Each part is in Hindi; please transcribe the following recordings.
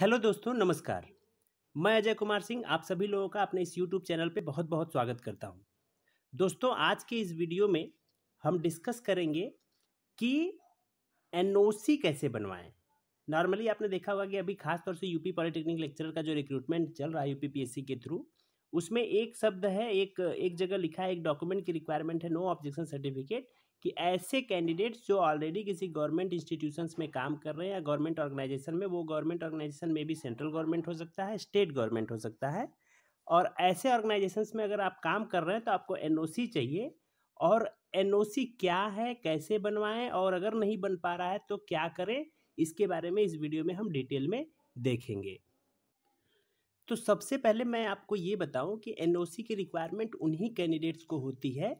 हेलो दोस्तों नमस्कार मैं अजय कुमार सिंह आप सभी लोगों का अपने इस यूट्यूब चैनल पे बहुत बहुत स्वागत करता हूँ दोस्तों आज के इस वीडियो में हम डिस्कस करेंगे कि एनओसी कैसे बनवाएं नॉर्मली आपने देखा होगा कि अभी खासतौर से यूपी पॉलिटेक्निक लेक्चरर का जो रिक्रूटमेंट चल रहा है यूपीपीएससी के थ्रू उसमें एक शब्द है एक एक जगह लिखा है एक डॉक्यूमेंट की रिक्वायरमेंट है नो ऑब्जेक्शन सर्टिफिकेट कि ऐसे कैंडिडेट्स जो ऑलरेडी किसी गवर्नमेंट इंस्टीट्यूशंस में काम कर रहे हैं या गवर्नमेंट ऑर्गेनाइजेशन में वो गवर्नमेंट ऑर्गेनाइजेशन में भी सेंट्रल गवर्नमेंट हो सकता है स्टेट गवर्नमेंट हो सकता है और ऐसे ऑर्गेनाइजेशंस में अगर आप काम कर रहे हैं तो आपको एन चाहिए और एन क्या है कैसे बनवाएं और अगर नहीं बन पा रहा है तो क्या करें इसके बारे में इस वीडियो में हम डिटेल में देखेंगे तो सबसे पहले मैं आपको ये बताऊं कि एन की रिक्वायरमेंट उन्हीं कैंडिडेट्स को होती है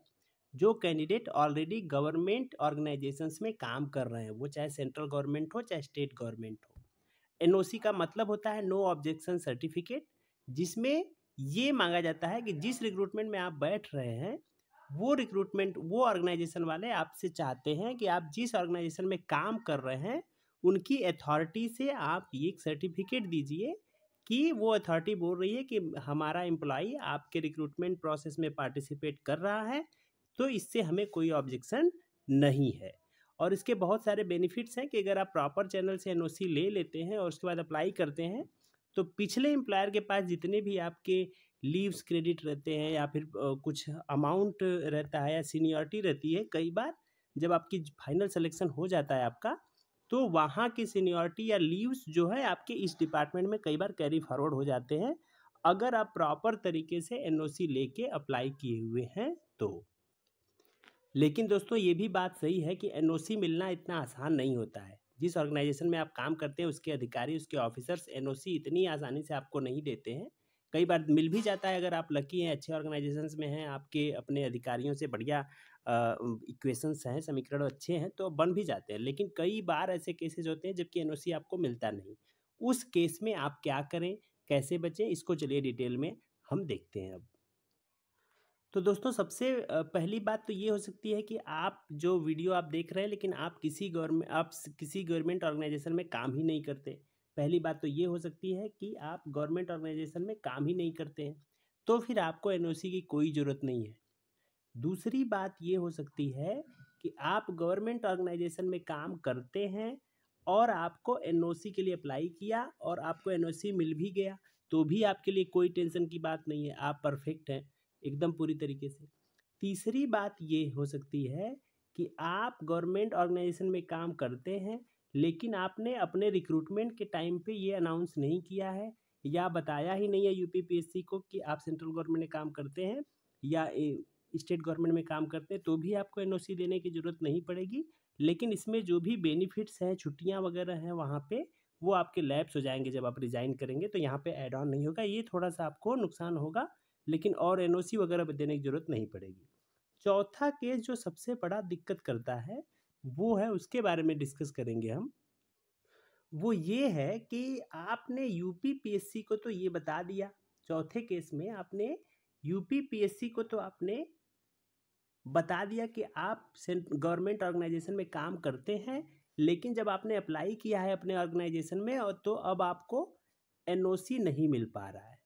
जो कैंडिडेट ऑलरेडी गवर्नमेंट ऑर्गेनाइजेशंस में काम कर रहे हैं वो चाहे सेंट्रल गवर्नमेंट हो चाहे स्टेट गवर्नमेंट हो एन का मतलब होता है नो ऑब्जेक्शन सर्टिफिकेट जिसमें ये मांगा जाता है कि जिस रिक्रूटमेंट में आप बैठ रहे हैं वो रिक्रूटमेंट वो ऑर्गेनाइजेशन वाले आपसे चाहते हैं कि आप जिस ऑर्गेनाइजेशन में काम कर रहे हैं उनकी अथॉरिटी से आप एक सर्टिफिकेट दीजिए कि वो अथॉरिटी बोल रही है कि हमारा एम्प्लॉई आपके रिक्रूटमेंट प्रोसेस में पार्टिसिपेट कर रहा है तो इससे हमें कोई ऑब्जेक्शन नहीं है और इसके बहुत सारे बेनिफिट्स हैं कि अगर आप प्रॉपर चैनल से एन ले लेते हैं और उसके बाद अप्लाई करते हैं तो पिछले एम्प्लॉयर के पास जितने भी आपके लीव्स क्रेडिट रहते हैं या फिर कुछ अमाउंट रहता है या सीनियरिटी रहती है कई बार जब आपकी फाइनल सिलेक्शन हो जाता है आपका तो वहाँ की सीनियरिटी या लीव्स जो है आपके इस डिपार्टमेंट में कई बार कैरी फॉरवर्ड हो जाते हैं अगर आप प्रॉपर तरीके से एनओसी लेके अप्लाई किए हुए हैं तो लेकिन दोस्तों ये भी बात सही है कि एन मिलना इतना आसान नहीं होता है जिस ऑर्गेनाइजेशन में आप काम करते हैं उसके अधिकारी उसके ऑफिसर्स एन इतनी आसानी से आपको नहीं देते हैं कई बार मिल भी जाता है अगर आप लकी हैं अच्छे ऑर्गेनाइजेशंस में हैं आपके अपने अधिकारियों से बढ़िया इक्वेशंस हैं समीकरण अच्छे हैं तो बन भी जाते हैं लेकिन कई बार ऐसे केसेज होते हैं जबकि एन आपको मिलता नहीं उस केस में आप क्या करें कैसे बचें इसको चलिए डिटेल में हम देखते हैं अब तो दोस्तों सबसे पहली बात तो ये हो सकती है कि आप जो वीडियो आप देख रहे हैं लेकिन आप किसी गवर्नमेंट आप किसी गवर्नमेंट ऑर्गेनाइजेशन में काम ही नहीं करते पहली बात तो ये हो सकती है कि आप गवर्नमेंट ऑर्गेनाइजेशन में काम ही नहीं करते हैं तो फिर आपको एन की कोई ज़रूरत नहीं है दूसरी बात ये हो सकती है कि आप गवर्नमेंट ऑर्गेनाइजेशन में काम करते हैं और आपको एन के लिए अप्लाई किया और आपको एन मिल भी गया तो भी आपके लिए कोई टेंशन की बात नहीं है आप परफेक्ट हैं एकदम पूरी तरीके से तीसरी बात ये हो सकती है कि आप गवर्नमेंट ऑर्गेनाइजेशन में काम करते हैं लेकिन आपने अपने रिक्रूटमेंट के टाइम पे ये अनाउंस नहीं किया है या बताया ही नहीं है यूपीपीएससी को कि आप सेंट्रल गवर्नमेंट में काम करते हैं या स्टेट गवर्नमेंट में काम करते हैं तो भी आपको एन देने की ज़रूरत नहीं पड़ेगी लेकिन इसमें जो भी बेनिफिट्स हैं छुट्टियाँ वगैरह हैं वहाँ पर वो आपके लैब्स हो जाएंगे जब आप रिज़ाइन करेंगे तो यहाँ पे एड ऑन नहीं होगा ये थोड़ा सा आपको नुकसान होगा लेकिन और एन वगैरह देने की ज़रूरत नहीं पड़ेगी चौथा केस जो सबसे बड़ा दिक्कत करता है वो है उसके बारे में डिस्कस करेंगे हम वो ये है कि आपने यू पीएससी को तो ये बता दिया चौथे केस में आपने यू पीएससी को तो आपने बता दिया कि आप गवर्नमेंट ऑर्गेनाइजेशन में काम करते हैं लेकिन जब आपने अप्लाई किया है अपने ऑर्गेनाइजेशन में और तो अब आपको एनओसी नहीं मिल पा रहा है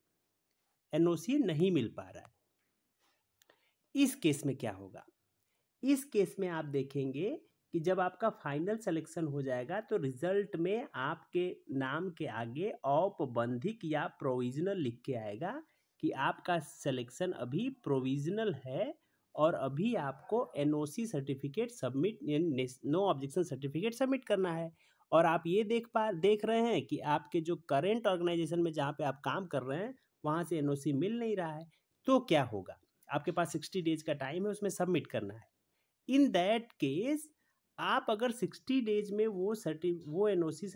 एनओसी नहीं मिल पा रहा है इस केस में क्या होगा इस केस में आप देखेंगे कि जब आपका फाइनल सिलेक्शन हो जाएगा तो रिजल्ट में आपके नाम के आगे औपबंधिक या प्रोविजनल लिख के आएगा कि आपका सिलेक्शन अभी प्रोविजनल है और अभी आपको NOC certificate submit no objection certificate submit करना है और आप ये देख पा देख रहे हैं कि आपके जो करेंट ऑर्गेनाइजेशन में जहाँ पे आप काम कर रहे हैं वहाँ से एन मिल नहीं रहा है तो क्या होगा आपके पास सिक्सटी डेज का टाइम है उसमें सबमिट करना है इन दैट केस आप अगर सिक्सटी डेज में वो सर्टि वो N O C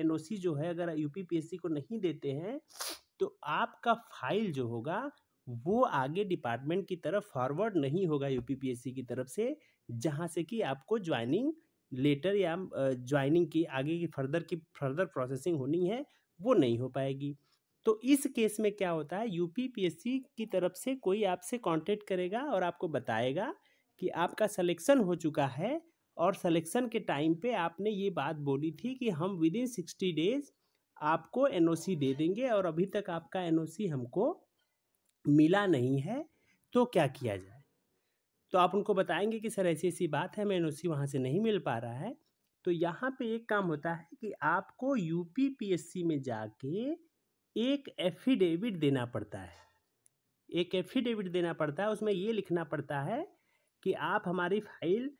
N O सी जो है अगर U P P S C को नहीं देते हैं तो आपका फाइल जो होगा वो आगे डिपार्टमेंट की तरफ फॉरवर्ड नहीं होगा U P P S C की तरफ से जहाँ से कि आपको ज्वाइनिंग लेटर या ज्वाइनिंग की आगे की फर्दर की फर्दर प्रोसेसिंग होनी है वो नहीं हो पाएगी तो इस केस में क्या होता है यूपीपीएससी की तरफ से कोई आपसे कांटेक्ट करेगा और आपको बताएगा कि आपका सिलेक्शन हो चुका है और सिलेक्शन के टाइम पे आपने ये बात बोली थी कि हम विद इन सिक्सटी डेज आपको एनओसी दे देंगे और अभी तक आपका एनओसी हमको मिला नहीं है तो क्या किया जाए तो आप उनको बताएंगे कि सर ऐसी ऐसी बात है मैं एनओसी वहाँ से नहीं मिल पा रहा है तो यहाँ पे एक काम होता है कि आपको यूपीपीएससी में जाके एक एफिडेविट देना पड़ता है एक एफिडेविट देना पड़ता है उसमें ये लिखना पड़ता है कि आप हमारी फाइल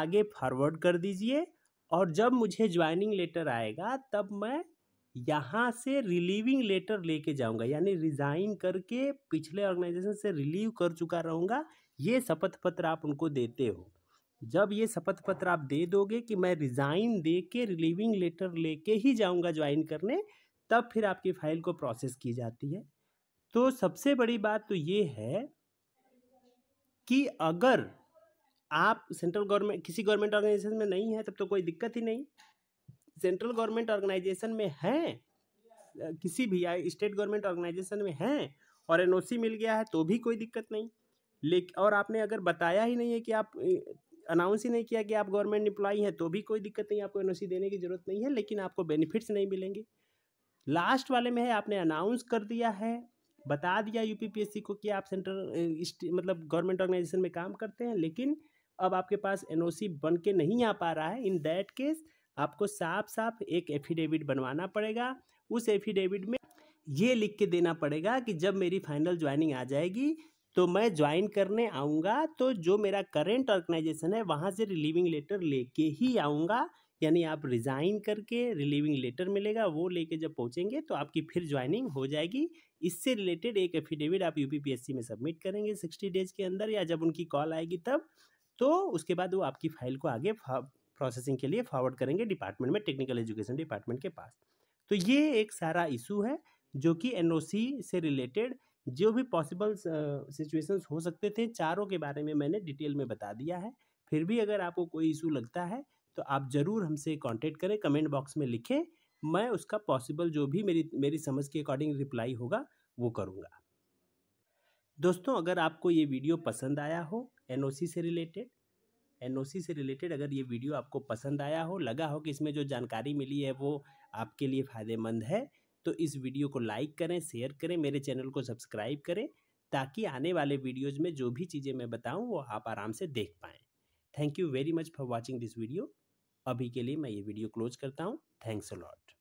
आगे फॉरवर्ड कर दीजिए और जब मुझे ज्वाइनिंग लेटर आएगा तब मैं यहाँ से रिलीविंग लेटर लेके जाऊँगा यानी रिज़ाइन करके पिछले ऑर्गेनाइजेशन से रिलीव कर चुका रहूँगा ये शपथ पत्र आप उनको देते हो जब ये शपथ पत्र आप दे दोगे कि मैं रिज़ाइन दे के रिलीविंग लेटर लेके ही जाऊँगा ज्वाइन करने तब फिर आपकी फाइल को प्रोसेस की जाती है तो सबसे बड़ी बात तो ये है कि अगर आप सेंट्रल गवर्नमेंट किसी गवर्नमेंट ऑर्गेनाइजेशन में नहीं है तब तो कोई दिक्कत ही नहीं सेंट्रल गवर्नमेंट ऑर्गेनाइजेशन में हैं किसी भी स्टेट गवर्नमेंट ऑर्गेनाइजेशन में हैं और एन मिल गया है तो भी कोई दिक्कत नहीं लेकिन और आपने अगर बताया ही नहीं है कि आप अनाउंस ही नहीं किया कि आप गवर्नमेंट इम्प्लॉई हैं तो भी कोई दिक्कत नहीं आपको एन देने की ज़रूरत नहीं है लेकिन आपको बेनिफिट्स नहीं मिलेंगे लास्ट वाले में है आपने अनाउंस कर दिया है बता दिया यूपीपीएससी को कि आप सेंट्रल मतलब गवर्नमेंट ऑर्गेनाइजेशन में काम करते हैं लेकिन अब आपके पास एनओसी बन के नहीं आ पा रहा है इन दैट केस आपको साफ साफ एक एफिडेविट बनवाना पड़ेगा उस एफिडेविट में ये लिख के देना पड़ेगा कि जब मेरी फाइनल ज्वाइनिंग आ जाएगी तो मैं ज्वाइन करने आऊँगा तो जो मेरा करेंट ऑर्गेनाइजेशन है वहाँ से रिलीविंग लेटर लेके ही आऊँगा यानी आप रिज़ाइन करके रिलीविंग लेटर मिलेगा वो लेके जब पहुँचेंगे तो आपकी फिर ज्वाइनिंग हो जाएगी इससे रिलेटेड एक एफिडेविट आप यूपीपीएससी में सबमिट करेंगे सिक्सटी डेज के अंदर या जब उनकी कॉल आएगी तब तो उसके बाद वो आपकी फाइल को आगे प्रोसेसिंग के लिए फॉरवर्ड करेंगे डिपार्टमेंट में टेक्निकल एजुकेशन डिपार्टमेंट के पास तो ये एक सारा इशू है जो कि एन से रिलेटेड जो भी पॉसिबल सिचुएशंस हो सकते थे चारों के बारे में मैंने डिटेल में बता दिया है फिर भी अगर आपको कोई इशू लगता है तो आप ज़रूर हमसे कॉन्टेक्ट करें कमेंट बॉक्स में लिखें मैं उसका पॉसिबल जो भी मेरी मेरी समझ के अकॉर्डिंग रिप्लाई होगा वो करूँगा दोस्तों अगर आपको ये वीडियो पसंद आया हो एन से रिलेटेड एन से रिलेटेड अगर ये वीडियो आपको पसंद आया हो लगा हो कि इसमें जो जानकारी मिली है वो आपके लिए फ़ायदेमंद है तो इस वीडियो को लाइक करें शेयर करें मेरे चैनल को सब्सक्राइब करें ताकि आने वाले वीडियोज़ में जो भी चीज़ें मैं बताऊँ वो आप आराम से देख पाएँ thank you very much for watching this video अभी के लिए मैं ये वीडियो क्लोज करता हूँ थैंक्स अ लॉट